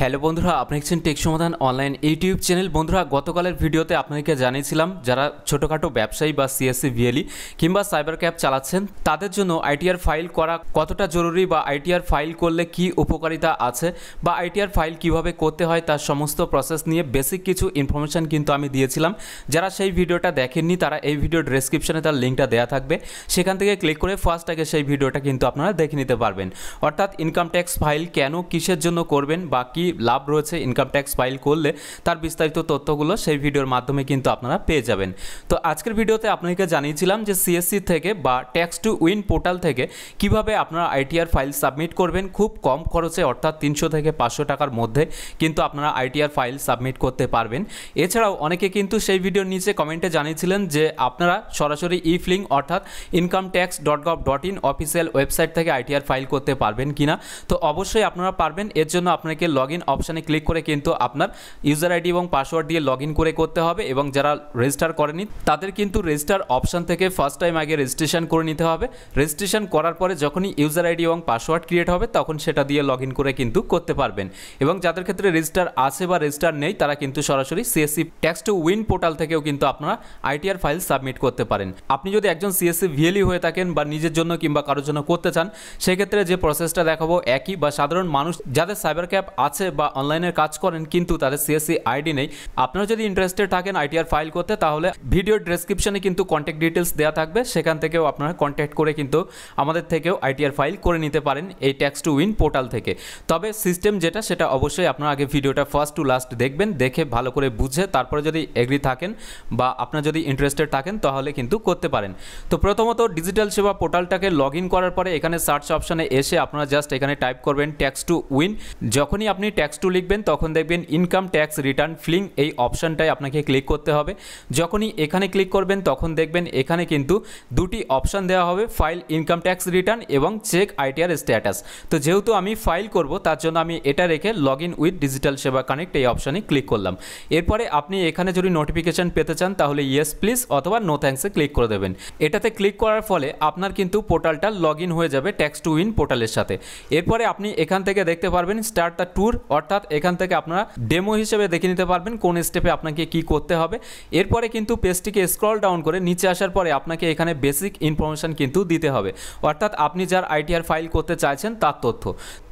hello বন্ধুরা আপনি দেখছেন টেক সমাধান অনলাইন ইউটিউব চ্যানেল বন্ধুরা গতকালের ভিডিওতে আপনাকে জানিয়েছিলাম যারা ছোটোখাটো ব্যবসায়ী বা সিএসসি ভিএলি e কিংবা সাইবার ক্যাব চালাচ্ছেন তাদের জন্য আইটিআর ফাইল করা কতটা জরুরি বা আইটিআর ফাইল করলে কি উপকারিতা আছে বা আইটিআর ফাইল কিভাবে করতে হয় তার সমস্ত প্রসেস নিয়ে বেসিক কিছু ইনফরমেশান কিন্তু আমি দিয়েছিলাম যারা সেই ভিডিওটা দেখেননি তারা এই ভিডিও ডেসক্রিপশনে তার লিঙ্কটা দেওয়া থাকবে সেখান থেকে ক্লিক করে ফার্স্ট আগে সেই ভিডিওটা কিন্তু আপনারা দেখে নিতে পারবেন অর্থাৎ ইনকাম ট্যাক্স ফাইল কেন কিসের জন্য করবেন বা কী লাভ রয়েছে ইনকাম ট্যাক্স ফাইল করলে তার বিস্তারিত তথ্যগুলো সেই ভিডিওর মাধ্যমে কিন্তু আপনারা পেয়ে যাবেন তো আজকের ভিডিওতে আপনাকে জানিয়েছিলাম যে সিএসসি থেকে বা ট্যাক্স টু উইন পোর্টাল থেকে কিভাবে আপনারা আইটিআর ফাইল সাবমিট করবেন খুব কম খরচে অর্থাৎ তিনশো থেকে পাঁচশো টাকার মধ্যে কিন্তু আপনারা আইটিআর ফাইল সাবমিট করতে পারবেন এছাড়াও অনেকে কিন্তু সেই ভিডিওর নিচে কমেন্টে জানিয়েছিলেন যে আপনারা সরাসরি ই ফ্লিং অর্থাৎ income tax dot gov dot in official website থেকে আইটিআর ফাইল করতে পারবেন কিনা তো অবশ্যই আপনারা পারবেন এর জন্য আপনাকে লগ ইন অপশানে ক্লিক করে কিন্তু আপনার ইউজার আইডি এবং পাসওয়ার্ড দিয়ে লগ করে করতে হবে এবং যারা রেজিস্টার করেনি তাদের কিন্তু রেজিস্টার অপশান থেকে ফার্স্ট টাইম আগে রেজিস্ট্রেশন করে নিতে হবে রেজিস্ট্রেশন করার পরে যখনই ইউজার আইডি এবং পাসওয়ার্ড ক্রিয়েট হবে তখন সেটা দিয়ে লগ করে কিন্তু করতে পারবেন এবং যাদের ক্ষেত্রে রেজিস্টার আছে বা রেজিস্টার নেই তারা কিন্তু সরাসরি CSC tax two win portal থেকেও কিন্তু আপনারা আইটিআর ফাইল সাবমিট করতে পারেন আপনি যদি একজন সিএসসি ভিএলই e হয়ে থাকেন বা নিজের জন্য কিংবা কারোর জন্য করতে চান সেক্ষেত্রে যে প্রসেসটা দেখাবো একই বা সাধারণ মানুষ যাদের সাইবার ক্যাপ আছে বা অনলাইনের কাজ করেন কিন্তু তাদের সিএসসি আইডি নেই আপনারা যদি ইন্টারেস্টেড থাকেন আইটিআর ফাইল করতে তাহলে ভিডিওর ডিসক্রিপশনে কিন্তু কন্ট্যাক্ট ডিটেলস দেওয়া থাকবে সেখান থেকেও আপনারা কন্ট্যাক্ট করে কিন্তু আমাদের থেকেও আইটিআর ফাইল করে নিতে পারেন এই ট্যাক্স টু উইন পোর্টাল থেকে তবে সিস্টেম যেটা সেটা অবশ্যই আপনারা আগে ভিডিওটা ফার্স্ট টু লাস্ট দেখবেন দেখে ভালো করে বুঝে তারপরে যদি এগ্রি থাকেন বা আপনার যদি ইন্টারেস্টেড থাকেন তাহলে কিন্তু করতে পারেন তো প্রথমত ডিজিটাল সেবা পোর্টালটাকে লগ করার পরে এখানে সার্চ অপশানে এসে আপনারা জাস্ট এখানে টাইপ করবেন ট্যাক্স টু উইন যখনই আপনি ট্যাক্স টু লিখবেন তখন দেখবেন ইনকাম ট্যাক্স রিটার্ন ফ্লিং এই অপশানটায় আপনাকে ক্লিক করতে হবে যখনই এখানে ক্লিক করবেন তখন দেখবেন এখানে কিন্তু দুটি অপশান দেওয়া হবে ফাইল ইনকাম ট্যাক্স রিটার্ন এবং চেক আইটিআর স্ট্যাটাস তো যেহেতু আমি ফাইল করব তার জন্য আমি এটা রেখে log in with digital Seva connect এই অপশানে ক্লিক করলাম এরপরে আপনি এখানে যদি নোটিফিকেশান পেতে চান তাহলে ইয়েস প্লিজ অথবা নো থ্যাঙ্কসে ক্লিক করে দেবেন এটাতে ক্লিক করার ফলে আপনার কিন্তু পোর্টালটা লগ হয়ে যাবে ট্যাক্স টু উইন পোর্টালের সাথে এরপরে আপনি এখান থেকে দেখতে পারবেন স্টার্ট দ্য ট্যুর অর্থাৎ এখান থেকে আপনারা ডেমো হিসেবে দেখে নিতে পারবেন কোন স্টেপে আপনাকে কি করতে হবে এরপরে কিন্তু পেজটিকে স্ক্রল ডাউন করে নিচে আসার পরে আপনাকে এখানে বেসিক ইনফরমেশান কিন্তু দিতে হবে অর্থাৎ আপনি যার আইটিআর ফাইল করতে চাইছেন তার তথ্য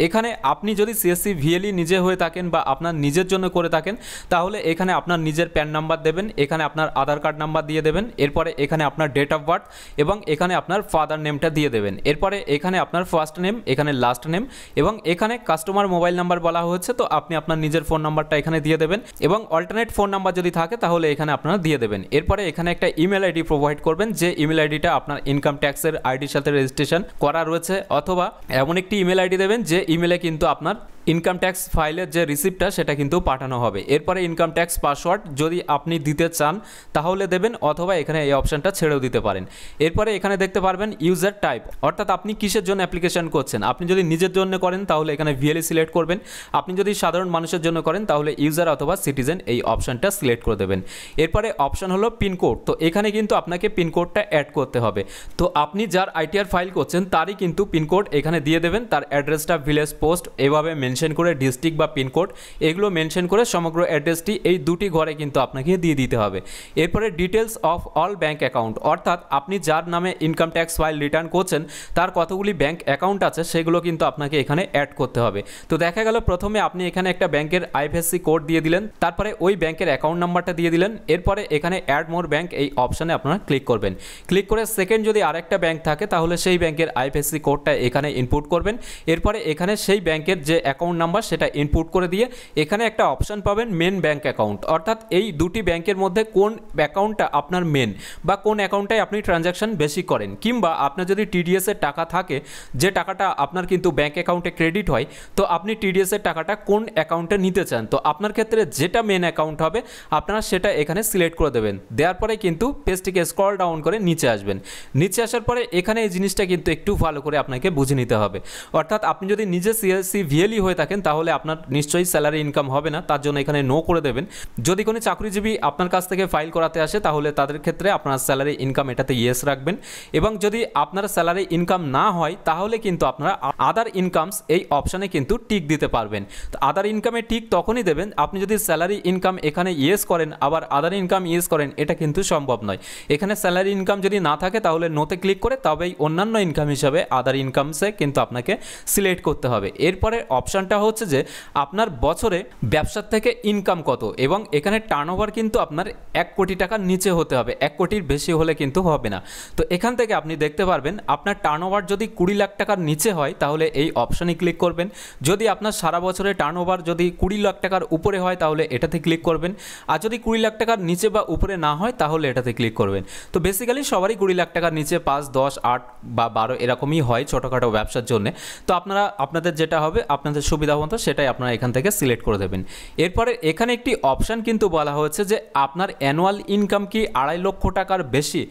এখানে আপনি যদি সিএসসি ভিএলই e নিজে হয়ে থাকেন বা আপনার নিজের জন্য করে থাকেন তাহলে এখানে আপনার নিজের প্যান নাম্বার দেবেন এখানে আপনার আধার কার্ড নাম্বার দিয়ে দেবেন এরপরে এখানে আপনার ডেট অফ বার্থ এবং এখানে আপনার ফাদার নেমটা দিয়ে দেবেন এরপরে এখানে আপনার ফার্স্ট নেম এখানে লাস্ট নেম এবং এখানে কাস্টমার মোবাইল নাম্বার বলা হয়েছে হচ্ছে তো আপনি আপনার নিজের ফোন নাম্বারটা এখানে দিয়ে দেবেন এবং অল্টারনেট ফোন নাম্বার যদি থাকে তাহলে এখানে আপনারা দিয়ে দেবেন এরপরে এখানে একটা ইমেল আইডি প্রোভাইড করবেন যে ইমেল আইডিটা আপনার ইনকাম ট্যাক্সের আইডির সাথে রেজিস্ট্রেশন করা রয়েছে অথবা এমন একটি ইমেল আইডি দেবেন যে ইমেলে কিন্তু আপনার ইনকাম ট্যাক্স ফাইলের যে রিসিপ্টটা সেটা কিন্তু পাঠানো হবে এরপরে ইনকাম ট্যাক্স পাসওয়ার্ড যদি আপনি দিতে চান তাহলে দেবেন অথবা এখানে এই অপশানটা ছেড়েও দিতে পারেন এরপরে এখানে দেখতে পারবেন ইউজার টাইপ অর্থাৎ আপনি কিসের জন্য অ্যাপ্লিকেশান করছেন আপনি যদি নিজের জন্য করেন তাহলে এখানে ভিএলই সিলেক্ট করবেন আপনি যদি সাধারণ মানুষের জন্য করেন তাহলে ইউজার অথবা সিটিজেন এই অপশানটা সিলেক্ট করে দেবেন এরপরে অপশান হলো পিনকোড তো এখানে কিন্তু আপনাকে পিনকোডটা অ্যাড করতে হবে তো আপনি যার আইটিআর ফাইল করছেন তারই কিন্তু পিনকোড এখানে দিয়ে দেবেন তার অ্যাড্রেসটা ভিলেজ পোস্ট এভাবে মেন মেনশন করে ডিস্ট্রিক্ট বা পিনকোড এগুলো মেনশন করে সমগ্র অ্যাড্রেসটি এই দুটি ঘরে কিন্তু আপনাকে দিয়ে দিতে হবে এরপরে details of all bank account অর্থাৎ আপনি যার নামে ইনকাম ট্যাক্স ফাইল রিটার্ন করছেন তার কতগুলি ব্যাঙ্ক অ্যাকাউন্ট আছে সেগুলো কিন্তু আপনাকে এখানে অ্যাড করতে হবে তো দেখা গেল প্রথমে আপনি এখানে একটা ব্যাংকের আইভিএসসি কোড দিয়ে দিলেন তারপরে ওই ব্যাংকের অ্যাকাউন্ট নাম্বারটা দিয়ে দিলেন এরপরে এখানে অ্যাড মোর ব্যাঙ্ক এই অপশানে আপনারা ক্লিক করবেন ক্লিক করে সেকেন্ড যদি আরেকটা ব্যাংক থাকে তাহলে সেই ব্যাংকের আইভিএসসি কোডটা এখানে ইনপুট করবেন এরপরে এখানে সেই ব্যাংকের যে অ্যাকাউন্ট অ্যাকাউন্ট নাম্বার সেটা ইনপুট করে দিয়ে এখানে একটা অপশান পাবেন মেন ব্যাঙ্ক অ্যাকাউন্ট অর্থাৎ এই দুটি ব্যাংকের মধ্যে কোন অ্যাকাউন্টটা আপনার মেন বা কোন অ্যাকাউন্টটাই আপনি ট্রানজ্যাকশন বেশি করেন কিংবা আপনার যদি টিডিএসের টাকা থাকে যে টাকাটা আপনার কিন্তু ব্যাঙ্ক অ্যাকাউন্টে ক্রেডিট হয় তো আপনি টিডিএসের টাকাটা কোন অ্যাকাউন্টে নিতে চান তো আপনার ক্ষেত্রে যেটা মেন অ্যাকাউন্ট হবে আপনারা সেটা এখানে সিলেক্ট করে দেবেন দেওয়ার পরে কিন্তু পেজটিকে স্ক্রল ডাউন করে নিচে আসবেন নিচে আসার পরে এখানে এই জিনিসটা কিন্তু একটু ভালো করে আপনাকে বুঝে নিতে হবে অর্থাৎ আপনি যদি নিজে সিএসসি ভিএলই e হয়ে থাকেন তাহলে আপনার নিশ্চয়ই স্যালারি ইনকাম হবে না তার জন্য এখানে নো করে দেবেন যদি কোনো চাকরিজীবী আপনার কাছ থেকে ফাইল করাতে আসে তাহলে তাদের ক্ষেত্রে আপনার স্যালারি ইনকাম এটাতে ইয়েস রাখবেন এবং যদি আপনার স্যালারি ইনকাম না হয় তাহলে কিন্তু আপনারা আদার ইনকামস এই অপশানে কিন্তু টিক দিতে পারবেন তো আদার ইনকামে টিক তখনই দেবেন আপনি যদি স্যালারি ইনকাম এখানে ইয়েস করেন আবার আদার ইনকাম ইয়েস করেন এটা কিন্তু সম্ভব নয় এখানে স্যালারি ইনকাম যদি না থাকে তাহলে নোতে ক্লিক করে তবেই অন্যান্য ইনকাম হিসাবে আদার ইনকামসে কিন্তু আপনাকে সিলেক্ট করতে হবে এরপরে অপশান কোশ্চেনটা হচ্ছে যে আপনার বছরে ব্যবসার থেকে ইনকাম কত এবং এখানে টার্নওভার কিন্তু আপনার এক কোটি টাকার নিচে হতে হবে এক কোটির বেশি হলে কিন্তু হবে না তো এখান থেকে আপনি দেখতে পারবেন আপনার টার্নওভার যদি কুড়ি লাখ টাকার নিচে হয় তাহলে এই অপশানে ক্লিক করবেন যদি আপনার সারা বছরে টার্নওভার যদি কুড়ি লাখ টাকার উপরে হয় তাহলে এটাতে ক্লিক করবেন আর যদি কুড়ি লাখ টাকার নিচে বা উপরে না হয় তাহলে এটাতে ক্লিক করবেন তো বেসিক্যালি সবারই কুড়ি লাখ টাকার নিচে পাঁচ দশ আট বা বারো এরকমই হয় ছোটোখাটো ব্যবসার জন্য তো আপনারা আপনাদের যেটা হবে আপনাদের সুবিধা মতো সেটাই আপনারা এখান থেকে সিলেক্ট করে দেবেন এরপরে এখানে একটি অপশান কিন্তু বলা হয়েছে যে আপনার অ্যানুয়াল ইনকাম কি আড়াই লক্ষ টাকার বেশি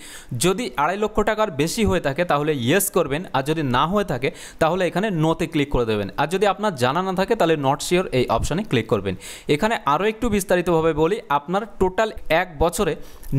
যদি আড়াই লক্ষ টাকার বেশি হয়ে থাকে তাহলে ইয়েস করবেন আর যদি না হয়ে থাকে তাহলে এখানে নোতে ক্লিক করে দেবেন আর যদি আপনার জানা না থাকে তাহলে নট শিওর এই অপশানে ক্লিক করবেন এখানে আরও একটু বিস্তারিতভাবে বলি আপনার টোটাল এক বছরে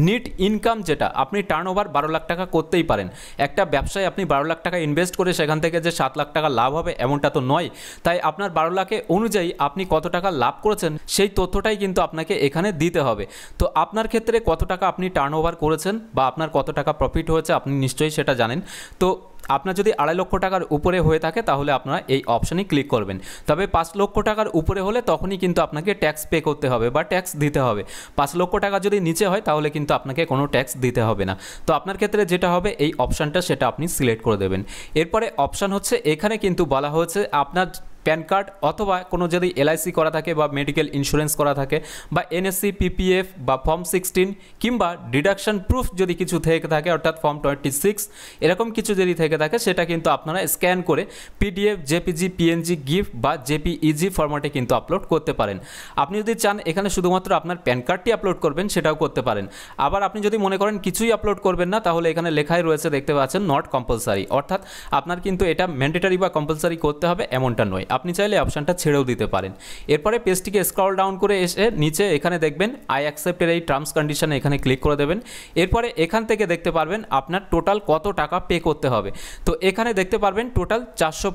নিট ইনকাম যেটা আপনি টার্ন ওভার বারো লাখ টাকা করতেই পারেন একটা ব্যবসায় আপনি বারো লাখ টাকা ইনভেস্ট করে সেখান থেকে যে সাত লাখ টাকা লাভ হবে এমনটা তো নয় তাই আপনার আপনার বারো লাখে অনুযায়ী আপনি কত টাকা লাভ করেছেন সেই তথ্যটাই কিন্তু আপনাকে এখানে দিতে হবে তো আপনার ক্ষেত্রে কত টাকা আপনি টার্ন করেছেন বা আপনার কত টাকা প্রফিট হয়েছে আপনি নিশ্চয়ই সেটা জানেন তো আপনার যদি আড়াই লক্ষ টাকার উপরে হয়ে থাকে তাহলে আপনারা এই অপশানে ক্লিক করবেন তবে পাঁচ লক্ষ টাকার উপরে হলে তখনই কিন্তু আপনাকে ট্যাক্স পে করতে হবে বা ট্যাক্স দিতে হবে পাঁচ লক্ষ টাকা যদি নিচে হয় তাহলে কিন্তু আপনাকে কোনো ট্যাক্স দিতে হবে না তো আপনার ক্ষেত্রে যেটা হবে এই অপশানটা সেটা আপনি সিলেক্ট করে দেবেন এরপরে অপশান হচ্ছে এখানে কিন্তু বলা হয়েছে আপনার প্যান কার্ড অথবা কোনো যদি এলআইসি করা থাকে বা মেডিকেল ইন্স্যুরেন্স করা থাকে বা এনএসসি পিপিএফ বা ফর্ম সিক্সটিন কিংবা ডিডাকশন প্রুফ যদি কিছু থেকে থাকে অর্থাৎ ফর্ম টোয়েন্টি সিক্স এরকম কিছু যদি থেকে থাকে সেটা কিন্তু আপনারা স্ক্যান করে পিডিএফ জেপিজি পিএনজি গিফট বা জেপিইজি ফর্মাটে কিন্তু আপলোড করতে পারেন আপনি যদি চান এখানে শুধুমাত্র আপনার প্যান কার্ডটি আপলোড করবেন সেটাও করতে পারেন আবার আপনি যদি মনে করেন কিছুই আপলোড করবেন না তাহলে এখানে লেখাই রয়েছে দেখতে পাচ্ছেন নট কম্পালসারি অর্থাৎ আপনার কিন্তু এটা ম্যান্ডেটারি বা কম্পালসারি করতে হবে এমনটা নয় আপনি চাইলে অপশানটা ছেড়েও দিতে পারেন এরপরে পেজটিকে স্ক্রল ডাউন করে এসে নিচে এখানে দেখবেন আই অ্যাকসেপ্টের এই টার্মস কন্ডিশনে এখানে ক্লিক করে দেবেন এরপরে এখান থেকে দেখতে পারবেন আপনার টোটাল কত টাকা পে করতে হবে তো এখানে দেখতে পারবেন টোটাল চারশো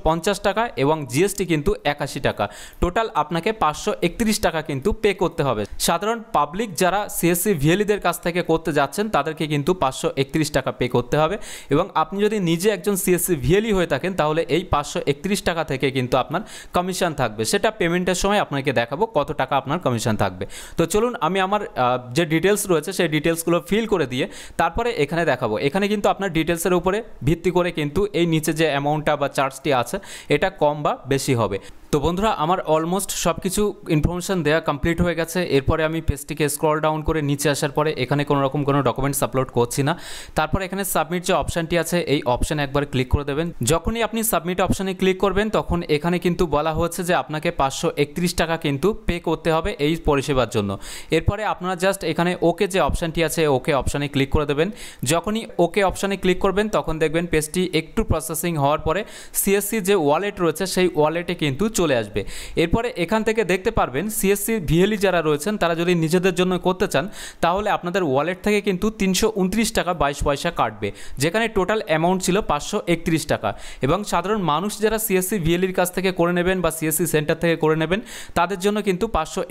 টাকা এবং জিএসটি কিন্তু একাশি টাকা টোটাল আপনাকে পাঁচশো টাকা কিন্তু পে করতে হবে সাধারণ পাবলিক যারা সিএসসি ভিএলিদের e কাছ থেকে করতে যাচ্ছেন তাদেরকে কিন্তু পাঁচশো টাকা পে করতে হবে এবং আপনি যদি নিজে একজন সিএসসি ভিএলি e হয়ে থাকেন তাহলে এই পাঁচশো টাকা থেকে কিন্তু আপনার কমিশন থাকবে সেটা পেমেন্টের সময় আপনাকে দেখাবো কত টাকা আপনার কমিশন থাকবে তো চলুন আমি আমার যে ডিটেলস রয়েছে সেই ডিটেলসগুলো ফিল করে দিয়ে তারপরে এখানে দেখাবো এখানে কিন্তু আপনার ডিটেলসের উপরে ভিত্তি করে কিন্তু এই নিচে যে অ্যামাউন্টটা বা চার্জটি আছে এটা কম বা বেশি হবে তো বন্ধুরা আমার অলমোস্ট সব কিছু ইনফরমেশান দেওয়া কমপ্লিট হয়ে গেছে এরপরে আমি পেজটিকে স্ক্রল ডাউন করে নিচে আসার পরে এখানে কোনো রকম কোনো ডকুমেন্টস আপলোড করছি না তারপরে এখানে সাবমিট যে অপশানটি আছে এই অপশান একবার ক্লিক করে দেবেন যখনই আপনি সাবমিট অপশানে ক্লিক করবেন তখন এখানে কিন্তু বলা হচ্ছে যে আপনাকে পাঁচশো টাকা কিন্তু পে করতে হবে এই পরিষেবার জন্য এরপরে আপনারা জাস্ট এখানে ওকে যে অপশানটি আছে ওকে অপশানে ক্লিক করে দেবেন যখনই ওকে অপশানে ক্লিক করবেন তখন দেখবেন পেজটি একটু প্রসেসিং হওয়ার পরে সিএসসি যে ওয়ালেট রয়েছে সেই ওয়ালেটে কিন্তু চলে আসবে এরপরে এখান থেকে দেখতে পারবেন সিএসসি ভিএলই যারা রয়েছেন তারা যদি নিজেদের জন্য করতে চান তাহলে আপনাদের ওয়ালেট থেকে কিন্তু তিনশো টাকা বাইশ পয়সা কাটবে যেখানে টোটাল অ্যামাউন্ট ছিল পাঁচশো টাকা এবং সাধারণ মানুষ যারা সিএসসি ভিএলির কাছ থেকে করে নেবেন বা সিএসসি সেন্টার থেকে করে নেবেন তাদের জন্য কিন্তু পাঁচশো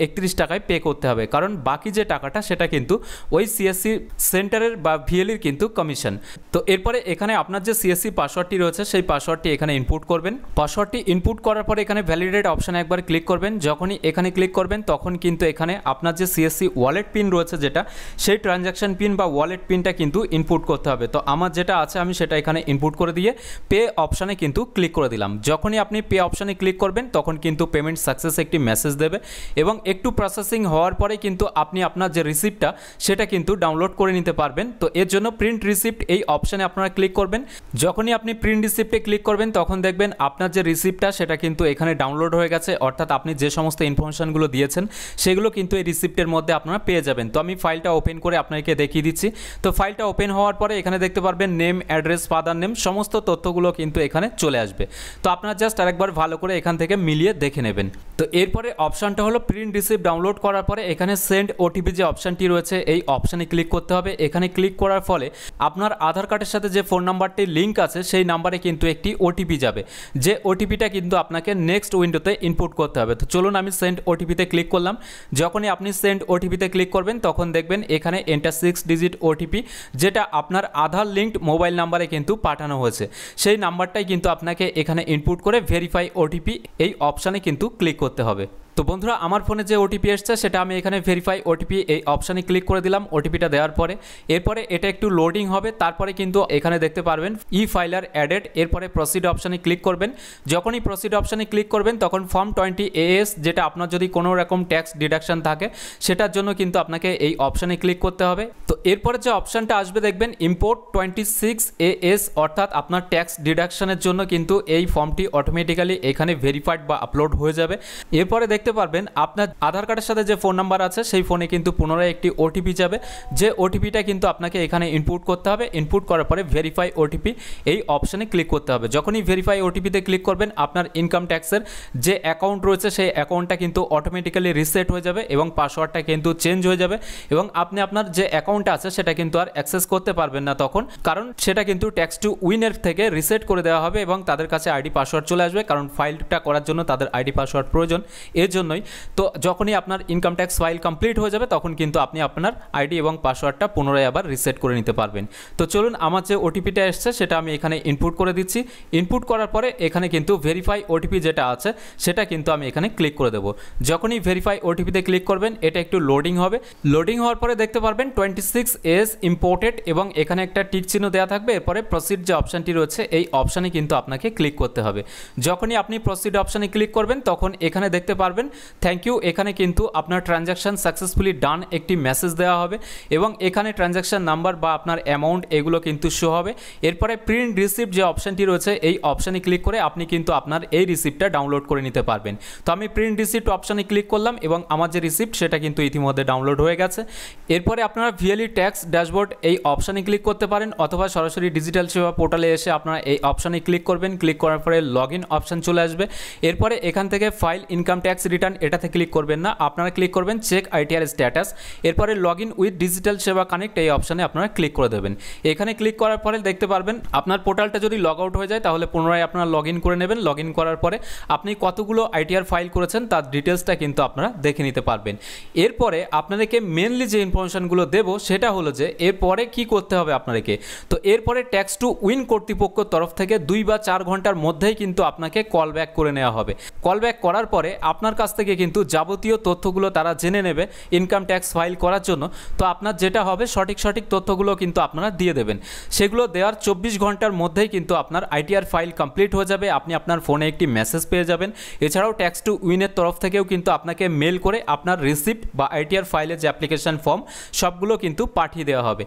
টাকায় পে করতে হবে কারণ বাকি যে টাকাটা সেটা কিন্তু ওই সিএসসি সেন্টারের বা ভিএলির কিন্তু কমিশন তো এরপরে এখানে আপনার যে সিএসসি পাসওয়ার্ডটি রয়েছে সেই পাসওয়ার্ডটি এখানে ইনপুট করবেন পাসওয়ার্ডটি ইনপুট করার পরে এখানে વેલિડેટ ઓપ્શન એકવાર ક્લિક કરবেন যখনই এখানে ক্লিক করবেন তখন কিন্তু এখানে আপনার যে সিএসসি ওয়ালেট পিন রয়েছে যেটা সেই ট্রানজেকশন পিন বা ওয়ালেট পিনটা কিন্তু ইনপুট করতে হবে তো আমার যেটা আছে আমি সেটা এখানে ইনপুট করে দিয়ে পে অপশনে কিন্তু ক্লিক করে দিলাম যখনই আপনি পে অপশনে ক্লিক করবেন তখন কিন্তু পেমেন্ট সাকসেস একটি মেসেজ দেবে এবং একটু প্রসেসিং হওয়ার পরে কিন্তু আপনি আপনার যে রিসিভটা সেটা কিন্তু ডাউনলোড করে নিতে পারবেন তো এর জন্য প্রিন্ট রিসিভপ্ট এই অপশনে আপনারা ক্লিক করবেন যখনই আপনি প্রিন্ট রিসিভপ্টে ক্লিক করবেন তখন দেখবেন আপনার যে রিসিভটা সেটা কিন্তু এখানে ডাউনলোড হয়ে গেছে অর্থাৎ আপনি যে সমস্ত ইনফরমেশানগুলো দিয়েছেন সেগুলো কিন্তু এই রিসিপ্টের মধ্যে আপনারা পেয়ে যাবেন তো আমি ফাইলটা ওপেন করে আপনাকে দেখিয়ে দিচ্ছি তো ফাইলটা ওপেন হওয়ার পরে এখানে দেখতে পারবেন নেম অ্যাড্রেস ফাদার নেম সমস্ত তথ্যগুলো কিন্তু এখানে চলে আসবে তো আপনারা জাস্ট আরেকবার ভালো করে এখান থেকে মিলিয়ে দেখে নেবেন তো এরপরে অপশানটা হলো প্রিন্ট রিসিপ্ট ডাউনলোড করার পরে এখানে সেন্ড ওটিপি যে অপশানটি রয়েছে এই অপশানে ক্লিক করতে হবে এখানে ক্লিক করার ফলে আপনার আধার কার্ডের সাথে যে ফোন নাম্বারটির লিঙ্ক আছে সেই নাম্বারে কিন্তু একটি ওটিপি যাবে যে ওটিপিটা কিন্তু আপনাকে নেক্সট উইন্ডোতে ইনপুট করতে হবে তো চলুন আমি সেন্ড ওটিপিতে ক্লিক করলাম যখনই আপনি সেন্ড ওটিপিতে ক্লিক করবেন তখন দেখবেন এখানে এন্টার সিক্স ডিজিট ওটিপি যেটা আপনার আধার লিঙ্কড মোবাইল নাম্বারে কিন্তু পাঠানো হয়েছে সেই নাম্বারটাই কিন্তু আপনাকে এখানে ইনপুট করে ভেরিফাই ওটিপি এই অপশানে কিন্তু ক্লিক করতে হবে তো বন্ধুরা আমার ফোনে যে ওটিপি এসছে সেটা আমি এখানে ভেরিফাই ওটিপি এই অপশানে ক্লিক করে দিলাম ওটিপিটা দেওয়ার পরে এরপরে এটা একটু লোডিং হবে তারপরে কিন্তু এখানে দেখতে পারবেন ই ফাইলার অ্যাডেড এরপরে প্রসিড অপশানে ক্লিক করবেন যখনই প্রসিড অপশানে ক্লিক করবেন তখন ফর্ম টোয়েন্টি এএস যেটা আপনার যদি কোনো রকম ট্যাক্স ডিডাকশান থাকে সেটার জন্য কিন্তু আপনাকে এই অপশানে ক্লিক করতে হবে তো এরপরে যে অপশানটা আসবে দেখবেন ইম্পোর্ট টোয়েন্টি সিক্স এএস অর্থাৎ আপনার ট্যাক্স ডিডাকশানের জন্য কিন্তু এই ফর্মটি অটোমেটিক্যালি এখানে ভেরিফাইড বা আপলোড হয়ে যাবে এরপরে দেখ দেখতে পারবেন আপনার আধার কার্ডের সাথে যে ফোন নাম্বার আছে সেই ফোনে কিন্তু পুনরায় একটি ওটিপি যাবে যে ওটিপিটা কিন্তু আপনাকে এখানে ইনপুট করতে হবে ইনপুট করার পরে ভেরিফাই ওটিপি এই অপশানে ক্লিক করতে হবে যখনই ভেরিফাই ওটিপিতে ক্লিক করবেন আপনার ইনকাম ট্যাক্সের যে অ্যাকাউন্ট রয়েছে সেই অ্যাকাউন্টটা কিন্তু অটোমেটিক্যালি রিসেট হয়ে যাবে এবং পাসওয়ার্ডটা কিন্তু চেঞ্জ হয়ে যাবে এবং আপনি আপনার যে অ্যাকাউন্টটা আছে সেটা কিন্তু আর অ্যাক্সেস করতে পারবেন না তখন কারণ সেটা কিন্তু ট্যাক্স টু উইনের থেকে রিসেট করে দেওয়া হবে এবং তাদের কাছে আইডি পাসওয়ার্ড চলে আসবে কারণ ফাইলটা করার জন্য তাদের আইডি পাসওয়ার্ড প্রয়োজন এর জন্যই তো যখনই আপনার ইনকাম ট্যাক্স ফাইল কমপ্লিট হয়ে যাবে তখন কিন্তু আপনি আপনার আইডি এবং পাসওয়ার্ডটা পুনরায় আবার রিসেট করে নিতে পারবেন তো চলুন আমার যে ওটিপিটা এসছে সেটা আমি এখানে ইনপুট করে দিচ্ছি ইনপুট করার পরে এখানে কিন্তু ভেরিফাই ওটিপি যেটা আছে সেটা কিন্তু আমি এখানে ক্লিক করে দেবো যখনই ভেরিফাই ওটিপিতে ক্লিক করবেন এটা একটু লোডিং হবে লোডিং হওয়ার পরে দেখতে পারবেন টোয়েন্টি সিক্স এস ইম্পোর্টেড এবং এখানে একটা টিক চিহ্ন দেওয়া থাকবে এরপরে প্রসিড যে অপশানটি রয়েছে এই অপশানে কিন্তু আপনাকে ক্লিক করতে হবে যখনই আপনি প্রসিড অপশানে ক্লিক করবেন তখন এখানে দেখতে পারবেন পারবেন থ্যাংক ইউ এখানে কিন্তু আপনার ট্রানজ্যাকশান সাকসেসফুলি ডান একটি মেসেজ দেওয়া হবে এবং এখানে ট্রানজ্যাকশান নাম্বার বা আপনার অ্যামাউন্ট এগুলো কিন্তু শো হবে এরপরে প্রিন্ট রিসিপ্ট যে অপশানটি রয়েছে এই অপশানে ক্লিক করে আপনি কিন্তু আপনার এই রিসিপ্টটা ডাউনলোড করে নিতে পারবেন তো আমি প্রিন্ট রিসিপ্ট অপশানে ক্লিক করলাম এবং আমার যে রিসিপ্ট সেটা কিন্তু ইতিমধ্যে ডাউনলোড হয়ে গেছে এরপরে আপনারা ভিএলি ট্যাক্স ড্যাশবোর্ড এই অপশানে ক্লিক করতে পারেন অথবা সরাসরি ডিজিটাল সেবা পোর্টালে এসে আপনারা এই অপশানে ক্লিক করবেন ক্লিক করার পরে লগ ইন অপশান চলে আসবে এরপরে এখান থেকে ফাইল ইনকাম ট্যাক্স রিটার্ন এটাতে ক্লিক করবেন না আপনারা ক্লিক করবেন চেক আইটিআর স্ট্যাটাস এরপরে log in with digital Seva connect এই অপশানে আপনারা ক্লিক করে দেবেন এখানে ক্লিক করার পরে দেখতে পারবেন আপনার পোর্টালটা যদি লগ আউট হয়ে যায় তাহলে পুনরায় আপনারা লগ ইন করে নেবেন লগ ইন করার পরে আপনি কতগুলো আইটিআর ফাইল করেছেন তার ডিটেলসটা কিন্তু আপনারা দেখে নিতে পারবেন এরপরে আপনাদেরকে মেনলি যে ইনফরমেশানগুলো দেব সেটা হলো যে এরপরে কি করতে হবে আপনাদেরকে তো এরপরে ট্যাক্স টু উইন কর্তৃপক্ষ তরফ থেকে দুই বা চার ঘন্টার মধ্যেই কিন্তু আপনাকে কল ব্যাক করে নেওয়া হবে কল ব্যাক করার পরে আপনার কাছ থেকে কিন্তু যাবতীয় তথ্যগুলো তারা জেনে নেবে ইনকাম ট্যাক্স ফাইল করার জন্য তো আপনার যেটা হবে সঠিক সঠিক তথ্যগুলো কিন্তু আপনারা দিয়ে দেবেন সেগুলো দেওয়ার চব্বিশ ঘন্টার মধ্যেই কিন্তু আপনার আইটিআর ফাইল কমপ্লিট হয়ে যাবে আপনি আপনার ফোনে একটি মেসেজ পেয়ে যাবেন এছাড়াও ট্যাক্স টু উইনের তরফ থেকেও কিন্তু আপনাকে মেল করে আপনার রিসিপ্ট বা আইটিআর ফাইলের যে অ্যাপ্লিকেশান ফর্ম সবগুলো কিন্তু পাঠিয়ে দেওয়া হবে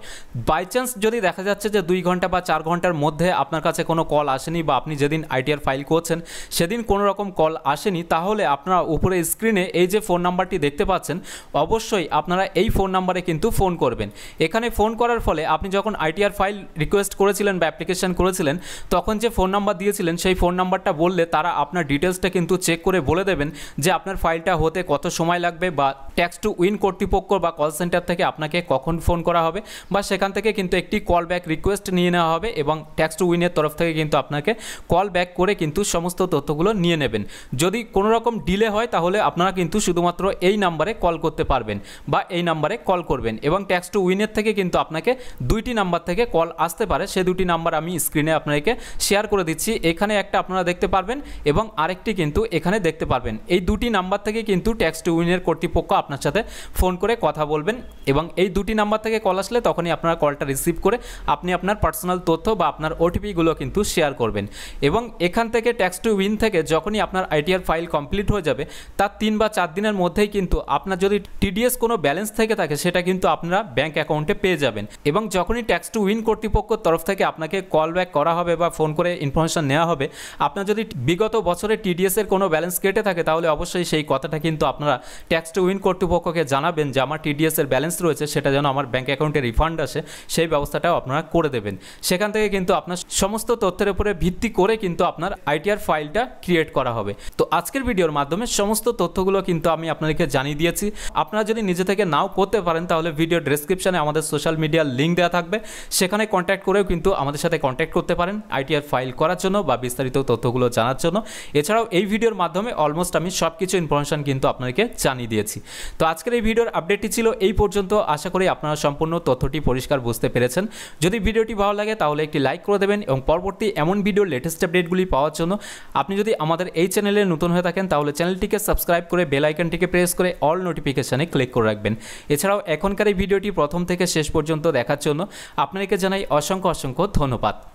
বাই চান্স যদি দেখা যাচ্ছে যে দুই ঘন্টা বা চার ঘন্টার মধ্যে আপনার কাছে কোনো কল আসেনি বা আপনি যেদিন আইটিআর ফাইল করছেন সেদিন কোনো রকম কল আসেনি তাহলে আপনারা উপরে স্ক্রিনে এই যে ফোন নাম্বারটি দেখতে পাচ্ছেন অবশ্যই আপনারা এই ফোন নাম্বারে কিন্তু ফোন করবেন এখানে ফোন করার ফলে আপনি যখন আইটিআর ফাইল রিকোয়েস্ট করেছিলেন বা অ্যাপ্লিকেশান করেছিলেন তখন যে ফোন নাম্বার দিয়েছিলেন সেই ফোন নাম্বারটা বললে তারা আপনার ডিটেলসটা কিন্তু চেক করে বলে দেবেন যে আপনার ফাইলটা হতে কত সময় লাগবে বা ট্যাক্স টু উইন কর্তৃপক্ষ বা কল সেন্টার থেকে আপনাকে কখন ফোন করা হবে বা সেখান থেকে কিন্তু একটি কল ব্যাক রিকোয়েস্ট নিয়ে নেওয়া হবে এবং ট্যাক্স টু উইনের তরফ থেকে কিন্তু আপনাকে কল ব্যাক করে কিন্তু সমস্ত তথ্যগুলো নিয়ে নেবেন যদি কোনো রকম ডিলে হয় তাহলে আপনারা কিন্তু শুধুমাত্র এই নাম্বারে কল করতে পারবেন বা এই নাম্বারে কল করবেন এবং ট্যাক্স টু উইনের থেকে কিন্তু আপনাকে দুইটি নাম্বার থেকে কল আসতে পারে সে দুটি নাম্বার আমি স্ক্রিনে আপনাকে শেয়ার করে দিচ্ছি এখানে একটা আপনারা দেখতে পারবেন এবং আরেকটি কিন্তু এখানে দেখতে পারবেন এই দুটি নাম্বার থেকে কিন্তু ট্যাক্স টু উইনের কর্তৃপক্ষ আপনার সাথে ফোন করে কথা বলবেন এবং এই দুটি নাম্বার থেকে কল আসলে তখনই আপনারা কলটা রিসিভ করে আপনি আপনার পার্সোনাল তথ্য বা আপনার ওটিপিগুলো কিন্তু শেয়ার করবেন এবং এখান থেকে ট্যাক্স টু উইন থেকে যখনই আপনার আইটিআর ফাইল কমপ্লিট হয়ে যাবে তার তিন বা চার দিনের মধ্যেই কিন্তু আপনার যদি টিডিএস কোনো ব্যালেন্স থেকে থাকে সেটা কিন্তু আপনারা ব্যাঙ্ক অ্যাকাউন্টে পেয়ে যাবেন এবং যখনই ট্যাক্স টু উইন কর্তৃপক্ষের তরফ থেকে আপনাকে কল ব্যাক করা হবে বা ফোন করে ইনফরমেশান নেওয়া হবে আপনার যদি বিগত বছরে টিডিএসের কোনো ব্যালেন্স কেটে থাকে তাহলে অবশ্যই সেই কথাটা কিন্তু আপনারা ট্যাক্স টু উইন কর্তৃপক্ষকে জানাবেন যে আমার টিডিএসের ব্যালেন্স রয়েছে সেটা যেন আমার ব্যাঙ্ক অ্যাকাউন্টে রিফান্ড আসে সেই ব্যবস্থাটাও আপনারা করে দেবেন সেখান থেকে কিন্তু আপনার সমস্ত তথ্যের উপরে ভিত্তি করে কিন্তু আপনার আইটিআর ফাইলটা ক্রিয়েট করা হবে তো আজকের ভিডিওর মাধ্যমে সমস্ত তথ্যগুলো কিন্তু আমি আপনাদেরকে জানিয়ে দিয়েছি আপনারা যদি নিজে থেকে নাও করতে পারেন তাহলে ভিডিও ডেসক্রিপশানে আমাদের সোশ্যাল মিডিয়ার লিঙ্ক দেওয়া থাকবে সেখানে কন্ট্যাক্ট করেও কিন্তু আমাদের সাথে কন্ট্যাক্ট করতে পারেন আইটিআর ফাইল করার জন্য বা বিস্তারিত তথ্যগুলো জানার জন্য এছাড়াও এই ভিডিওর মাধ্যমে অলমোস্ট আমি সব কিছু ইনফরমেশান কিন্তু আপনাদেরকে জানিয়ে দিয়েছি তো আজকের এই ভিডিওর আপডেটটি ছিল এই পর্যন্ত আশা করি আপনারা সম্পূর্ণ তথ্যটি পরিষ্কার বুঝতে পেরেছেন যদি ভিডিওটি ভালো লাগে তাহলে একটি লাইক করে দেবেন এবং পরবর্তী এমন ভিডিওর লেটেস্ট আপডেটগুলি পাওয়ার জন্য আপনি যদি আমাদের এই চ্যানেলে নতুন হয়ে থাকেন তাহলে চ্যানেলটিকে চ্যানেলটিকে সাবস্ক্রাইব করে বেল আইকনটিকে প্রেস করে অল নোটিফিকেশানে ক্লিক করে রাখবেন এছাড়াও এখনকার এই ভিডিওটি প্রথম থেকে শেষ পর্যন্ত দেখার জন্য আপনাকে জানাই অসংখ্য অসংখ্য ধন্যবাদ